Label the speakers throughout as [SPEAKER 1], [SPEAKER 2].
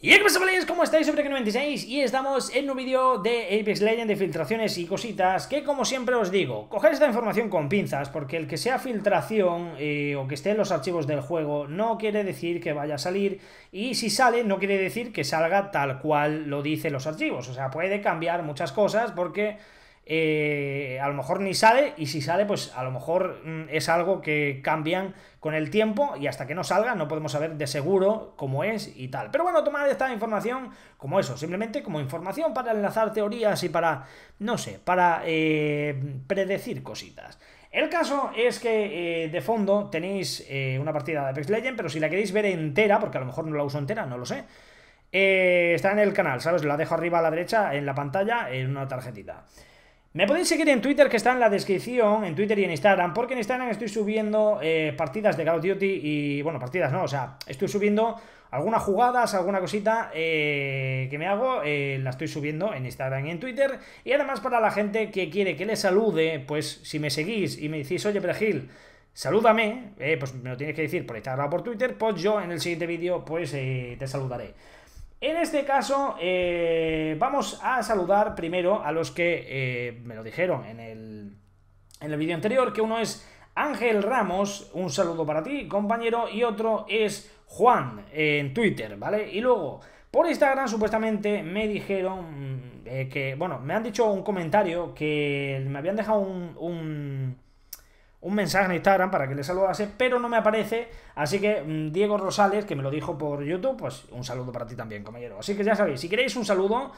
[SPEAKER 1] Y qué pasa, ¿cómo estáis? Sobre 96 y estamos en un vídeo de Apex Legends de filtraciones y cositas que, como siempre os digo, coger esta información con pinzas porque el que sea filtración eh, o que esté en los archivos del juego no quiere decir que vaya a salir y si sale no quiere decir que salga tal cual lo dicen los archivos. O sea, puede cambiar muchas cosas porque eh, a lo mejor ni sale y si sale pues a lo mejor mm, es algo que cambian con el tiempo y hasta que no salga no podemos saber de seguro cómo es y tal. Pero bueno, tomar esta información como eso, simplemente como información para enlazar teorías y para, no sé, para eh, predecir cositas. El caso es que eh, de fondo tenéis eh, una partida de Apex Legend, pero si la queréis ver entera, porque a lo mejor no la uso entera, no lo sé, está en el canal, ¿sabes? La dejo arriba a la derecha en la pantalla en una tarjetita. Me podéis seguir en Twitter, que está en la descripción, en Twitter y en Instagram, porque en Instagram estoy subiendo eh, partidas de Call of Duty y, bueno, partidas no, o sea, estoy subiendo algunas jugadas, alguna cosita eh, que me hago, eh, la estoy subiendo en Instagram y en Twitter. Y además para la gente que quiere que le salude, pues si me seguís y me decís, oye, Perejil, salúdame, pues me lo tienes que decir por Instagram o por Twitter, pues yo en el siguiente vídeo, pues te saludaré. En este caso, eh, vamos a saludar primero a los que eh, me lo dijeron en el, en el vídeo anterior, que uno es Ángel Ramos, un saludo para ti, compañero, y otro es Juan en Twitter, ¿vale? Y luego, por Instagram supuestamente me dijeron mm, eh, que, bueno, me han dicho un comentario que me habían dejado un, un mensaje en Instagram para que le saludase, pero no me aparece. Así que mm, Diego Rosales, que me lo dijo por YouTube, pues un saludo para ti también, compañero. Así que ya sabéis, si queréis un saludo,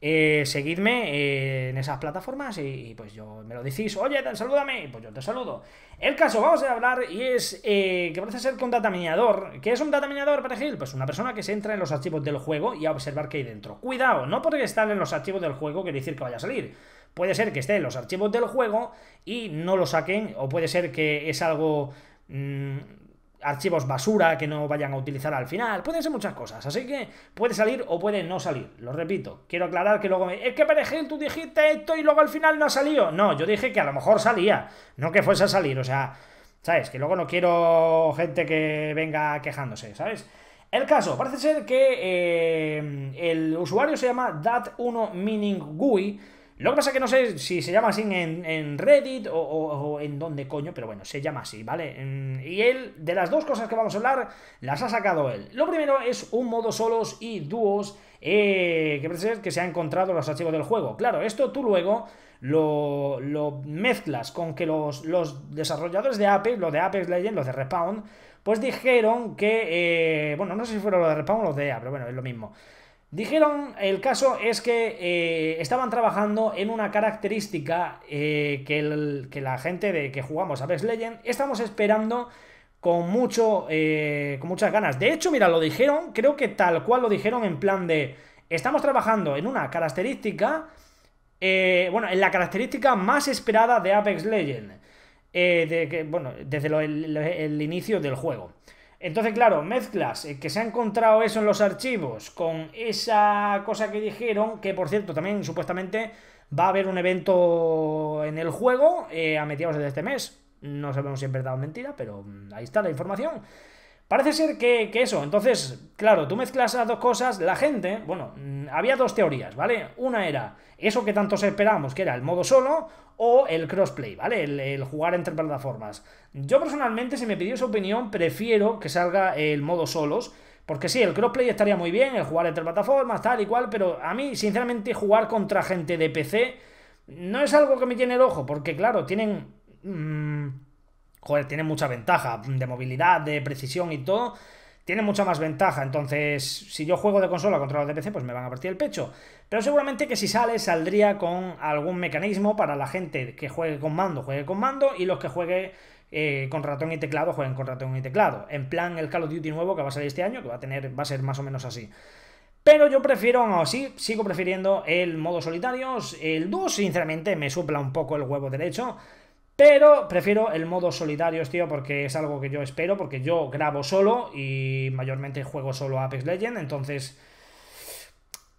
[SPEAKER 1] eh, seguidme eh, en esas plataformas y, pues yo me lo decís, oye, te, salúdame, y pues yo te saludo. El caso, vamos a hablar y es eh, que parece ser que un datamineador ¿qué es un para decir? Pues una persona que se entra en los archivos del juego y a observar qué hay dentro. Cuidado, no porque estar en los archivos del juego quiere decir que vaya a salir. Puede ser que esté en los archivos del juego y no lo saquen, o puede ser que es algo... Mm, archivos basura que no vayan a utilizar al final. Pueden ser muchas cosas. Así que puede salir o puede no salir. Lo repito. Quiero aclarar que luego me... Es que Perejil, tú dijiste esto y luego al final no ha salido. No, yo dije que a lo mejor salía. No que fuese a salir. O sea, ¿sabes? Que luego no quiero gente que venga quejándose, ¿sabes? El caso, parece ser que eh, el usuario se llama dat1 Meaning lo que pasa es que no sé si se llama así en, Reddit o, en dónde coño, pero bueno, se llama así, ¿vale? Mm, y él, de las dos cosas que vamos a hablar, las ha sacado él. Lo primero es un modo solos y dúos eh, que parece ser que se ha encontrado los archivos del juego. Claro, esto tú luego lo, lo mezclas con que los, los, desarrolladores de Apex, los de Apex Legends, los de Respawn, pues dijeron que, eh, bueno, no sé si fueron los de Respawn o los de Apex, pero bueno, es lo mismo. Dijeron, el caso es que eh, estaban trabajando en una característica eh, que, la gente de que jugamos Apex Legend estamos esperando con, mucho, eh, con muchas ganas. De hecho, mira, lo dijeron, creo que tal cual lo dijeron en plan de, estamos trabajando en una característica, bueno, en la característica más esperada de Apex Legend, de, bueno, desde el inicio del juego. Entonces, claro, mezclas eh, que se ha encontrado eso en los archivos con esa cosa que dijeron, que por cierto, también supuestamente va a haber un evento en el juego eh, a mediados de este mes. No sabemos si es verdad o mentira, pero mm, ahí está la información. Parece ser que, eso, entonces, claro, tú mezclas a dos cosas, la gente, bueno, mm, había dos teorías, ¿vale? Una era eso que tantos esperábamos, que era el modo solo, o el crossplay, ¿vale? El, jugar entre plataformas. Yo personalmente, si me pidió su opinión, prefiero que salga el modo solos, porque sí, el crossplay estaría muy bien, el jugar entre plataformas, tal y cual, pero a mí, sinceramente, jugar contra gente de PC no es algo que me tiene el ojo, porque claro, tienen... Mm, joder, tiene mucha ventaja de movilidad, de precisión y todo. Tiene mucha más ventaja, entonces si yo juego de consola contra los de PC, pues me van a partir el pecho. Pero seguramente que si sale, saldría con algún mecanismo para la gente que juegue con mando, juegue con mando, y los que juegue eh, con ratón y teclado, jueguen con ratón y teclado. En plan, el Call of Duty nuevo que va a salir este año, que va a, tener, va a ser más o menos así. Pero yo prefiero, aún así, sigo prefiriendo el modo solitarios. El dúo, sinceramente, me supla un poco el huevo derecho. Pero prefiero el modo solidarios, tío, porque es algo que yo espero, porque yo grabo solo y mayormente juego solo a Apex Legends, entonces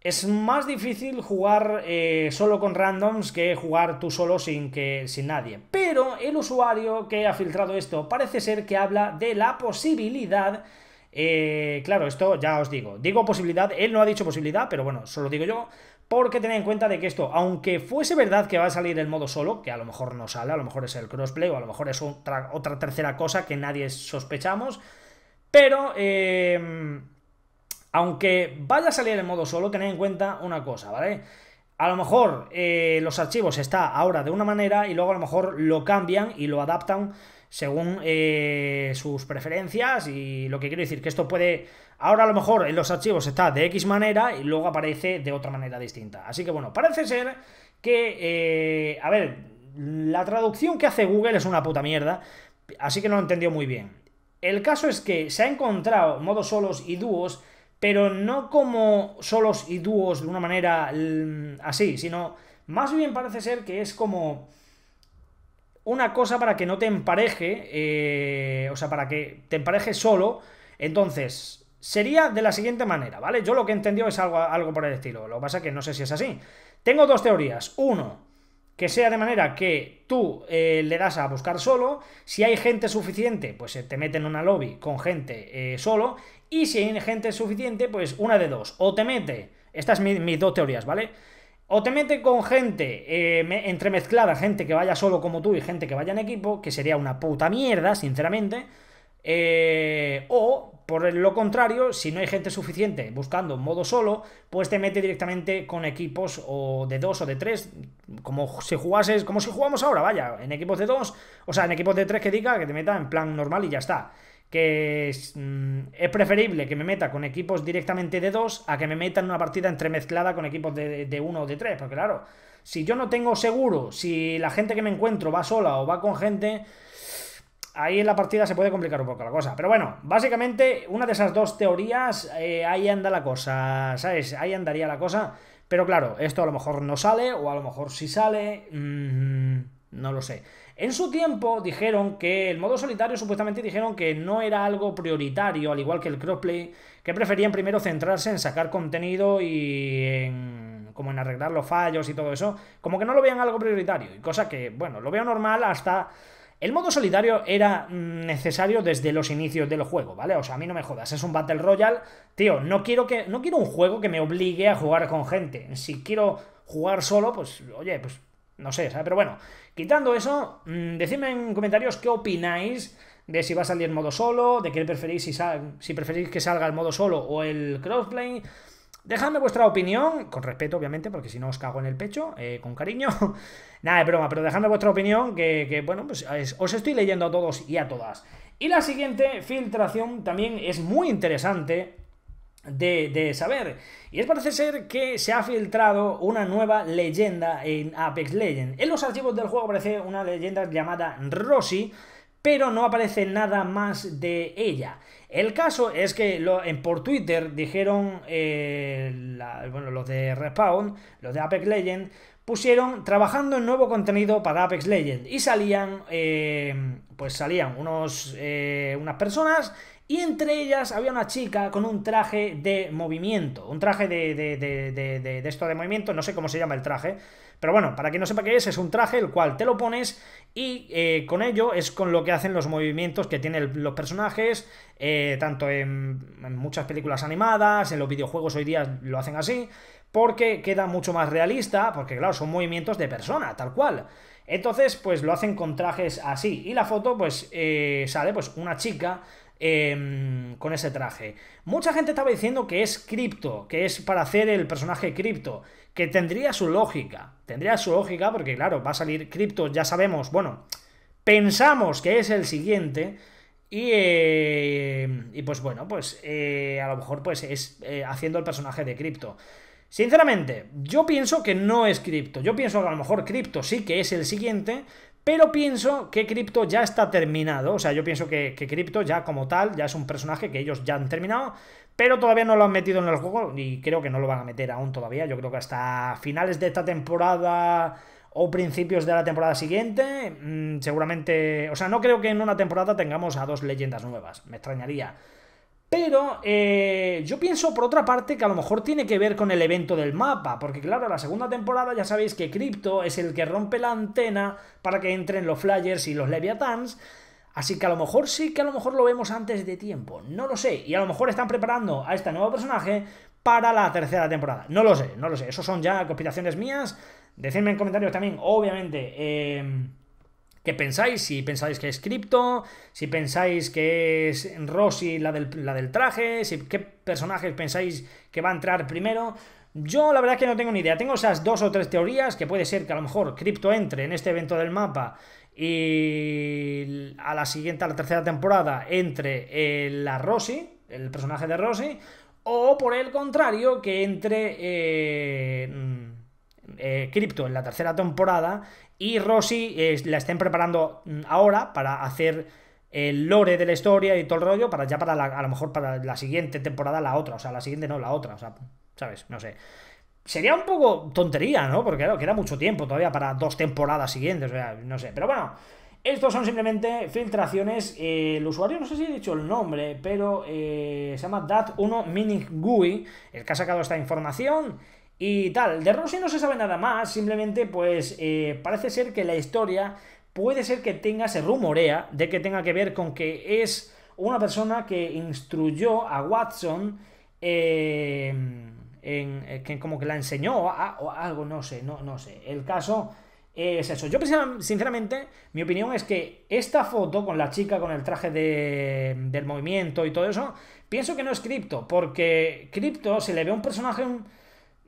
[SPEAKER 1] es más difícil jugar eh, solo con randoms que jugar tú solo sin, que, sin nadie. Pero el usuario que ha filtrado esto parece ser que habla de la posibilidad... Eh, claro, esto ya os digo. Digo posibilidad, él no ha dicho posibilidad, pero bueno, solo digo yo porque tened en cuenta de que esto, aunque fuese verdad que va a salir el modo solo, que a lo mejor no sale, a lo mejor es el crossplay o a lo mejor es otra, tercera cosa que nadie sospechamos, pero em, aunque vaya a salir el modo solo, tened en cuenta una cosa, ¿vale? A lo mejor eh, los archivos están ahora de una manera y luego a lo mejor lo cambian y lo adaptan según eh, sus preferencias y lo que quiero decir, que esto puede, ahora a lo mejor en los archivos está de X manera y luego aparece de otra manera distinta. Así que bueno, parece ser que, eh, a ver, la traducción que hace Google es una puta mierda, así que no lo entendió muy bien. El caso es que se ha encontrado modos solos y dúos, pero no como solos y dúos de una manera mm, así, sino más bien parece ser que es como una cosa para que no te empareje, eh, o sea, para que te empareje solo. Entonces, sería de la siguiente manera, ¿vale? Yo lo que he entendido es algo, algo por el estilo. Lo que pasa es que no sé si es así. Tengo dos teorías. Uno, que sea de manera que tú eh, le das a buscar solo. Si hay gente suficiente, pues eh, te mete en una lobby con gente solo. Y si hay gente suficiente, pues una de dos. O te mete. Estas son mis dos teorías, ¿vale? O te mete con gente eh, entremezclada, gente que vaya solo como tú y gente que vaya en equipo, que sería una puta mierda, sinceramente. Eh, o por lo contrario, si no hay gente suficiente buscando modo solo, pues te mete directamente con equipos o de dos o de tres, como si jugases, como si jugamos ahora, vaya, en equipos de dos, o sea, en equipos de tres que diga que te meta en plan normal y ya está que es, mm, es, preferible que me meta con equipos directamente de dos a que me meta en una partida entremezclada con equipos de uno o de tres porque claro, si yo no tengo seguro, si la gente que me encuentro va sola o va con gente, ahí en la partida se puede complicar un poco la cosa. Pero bueno, básicamente una de esas dos teorías, eh, ahí anda la cosa, ¿sabes? Ahí andaría la cosa. Pero claro, esto a lo mejor no sale, o a lo mejor sí sale, mm, no lo sé. En su tiempo dijeron que el modo solitario supuestamente dijeron que no era algo prioritario, al igual que el crossplay, que preferían primero centrarse en sacar contenido y en como en arreglar los fallos y todo eso, como que no lo veían algo prioritario, y cosa que, bueno, lo veo normal hasta el modo solitario era necesario desde los inicios del juego, ¿vale? O sea, a mí no me jodas, es un Battle Royale. Tío, no quiero, que, no quiero un juego que me obligue a jugar con gente. Si quiero jugar solo, pues, oye, pues, no sé, ¿sabes? Pero bueno, quitando eso, mm, decidme en comentarios qué opináis de si va a salir el modo solo, de qué preferís, si, si preferís que salga el modo solo o el crossplay. Dejadme vuestra opinión, con respeto obviamente, porque si no os cago en el pecho, eh, con cariño. Nada de broma, pero dejadme vuestra opinión, que, bueno, pues os estoy leyendo a todos y a todas. Y la siguiente filtración también es muy interesante de, de, saber. Y es parece ser que se ha filtrado una nueva leyenda en Apex Legends. En los archivos del juego aparece una leyenda llamada Rosy pero no aparece nada más de ella. El caso es que en, por Twitter dijeron, eh, bueno, los de Respawn, los de Apex Legends, pusieron trabajando en nuevo contenido para Apex Legend. y salían, eh, pues salían unos, eh, unas personas y entre ellas había una chica con un traje de movimiento, un traje de, de esto de movimiento, no sé cómo se llama el traje, pero bueno, para quien no sepa qué es, es un traje el cual te lo pones y eh, con ello es con lo que hacen los movimientos que tienen los personajes, eh, tanto en, muchas películas animadas, en los videojuegos hoy día lo hacen así, porque queda mucho más realista, porque claro, son movimientos de persona, tal cual. Entonces, pues lo hacen con trajes así. Y la foto, pues eh, sale pues una chica Em, con ese traje. Mucha gente estaba diciendo que es cripto, que es para hacer el personaje cripto, que tendría su lógica, tendría su lógica porque claro, va a salir cripto, ya sabemos, bueno, pensamos que es el siguiente. Y, em, y pues bueno, pues eh, a lo mejor pues es eh, haciendo el personaje de cripto. Sinceramente, yo pienso que no es cripto. Yo pienso que a lo mejor cripto sí que es el siguiente, pero pienso que Crypto ya está terminado. O sea, yo pienso que, Crypto ya como tal, ya es un personaje que ellos ya han terminado. Pero todavía no lo han metido en el juego y creo que no lo van a meter aún todavía. Yo creo que hasta finales de esta temporada o principios de la temporada siguiente, mm, seguramente... O sea, no creo que en una temporada tengamos a dos leyendas nuevas. Me extrañaría. Pero eh, yo pienso, por otra parte, que a lo mejor tiene que ver con el evento del mapa, porque claro, la segunda temporada ya sabéis que Crypto es el que rompe la antena para que entren los Flyers y los Leviathans. Así que a lo mejor sí que a lo mejor lo vemos antes de tiempo, no lo sé. Y a lo mejor están preparando a este nuevo personaje para la tercera temporada. No lo sé, no lo sé. Eso son ya conspiraciones mías. Decidme en comentarios también, obviamente. Eh, ¿Qué pensáis? Si pensáis que es Crypto si pensáis que es Rosy la del, traje, si, qué personajes pensáis que va a entrar primero. Yo la verdad que no tengo ni idea. Tengo esas dos o tres teorías que puede ser que a lo mejor Crypto entre en este evento del mapa y a la siguiente, a la tercera temporada, entre eh, la Rosy el personaje de Rosy o por el contrario, que entre... Eh, eh, Crypto en la tercera temporada y Rossi eh, la estén preparando mm, ahora para hacer el lore de la historia y todo el rollo para ya para la, a lo mejor para la siguiente temporada la otra, o sea, la siguiente no la otra, o sea, ¿sabes? No sé. Sería un poco tontería, ¿no? Porque claro, queda mucho tiempo todavía para dos temporadas siguientes, no sé, pero bueno. Estos son simplemente filtraciones. Eh, el usuario, no sé si he dicho el nombre, pero se llama Dat1 minigui el que ha sacado esta información y tal. De Rossi no se sabe nada más, simplemente pues eh, parece ser que la historia puede ser que tenga, se rumorea, de que tenga que ver con que es una persona que instruyó a Watson, eh, en, eh, que como que la enseñó a, o algo, no sé, no, no sé. El caso es eso. Yo sinceramente, mi opinión es que esta foto con la chica con el traje de, del movimiento y todo eso, pienso que no es cripto, porque cripto se le ve un personaje... Un,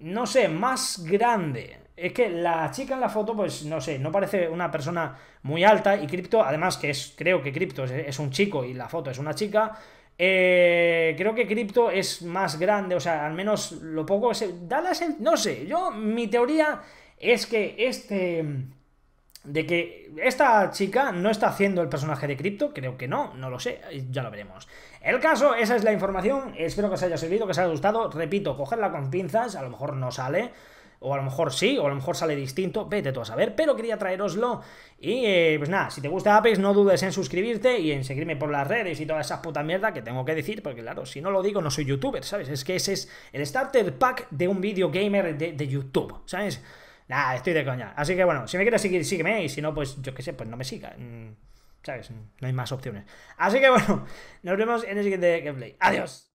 [SPEAKER 1] no sé, más grande. Es que la chica en la foto, pues no sé, no parece una persona muy alta y Crypto, además que es, creo que Crypto es, un chico y la foto es una chica, eh, creo que Crypto es más grande, o sea, al menos lo poco... Se, da la no sé, yo mi teoría es que este de que esta chica no está haciendo el personaje de Crypto, creo que no, no lo sé, ya lo veremos. El caso, esa es la información, espero que os haya servido, que os haya gustado, repito, cogerla con pinzas, a lo mejor no sale, o a lo mejor sí, o a lo mejor sale distinto, vete tú a saber, pero quería traeroslo. Y eh, pues nada, si te gusta Apex, no dudes en suscribirte y en seguirme por las redes y todas esas puta mierda que tengo que decir, porque claro, si no lo digo, no soy youtuber, ¿sabes? Es que ese es el starter pack de un video gamer de, de YouTube, ¿sabes? Nah, estoy de coña. Así que bueno, si me quieres seguir, sígueme. Y si no, pues yo qué sé, pues no me siga. Mm, ¿Sabes? No hay más opciones. Así que bueno, nos vemos en el siguiente gameplay. Adiós.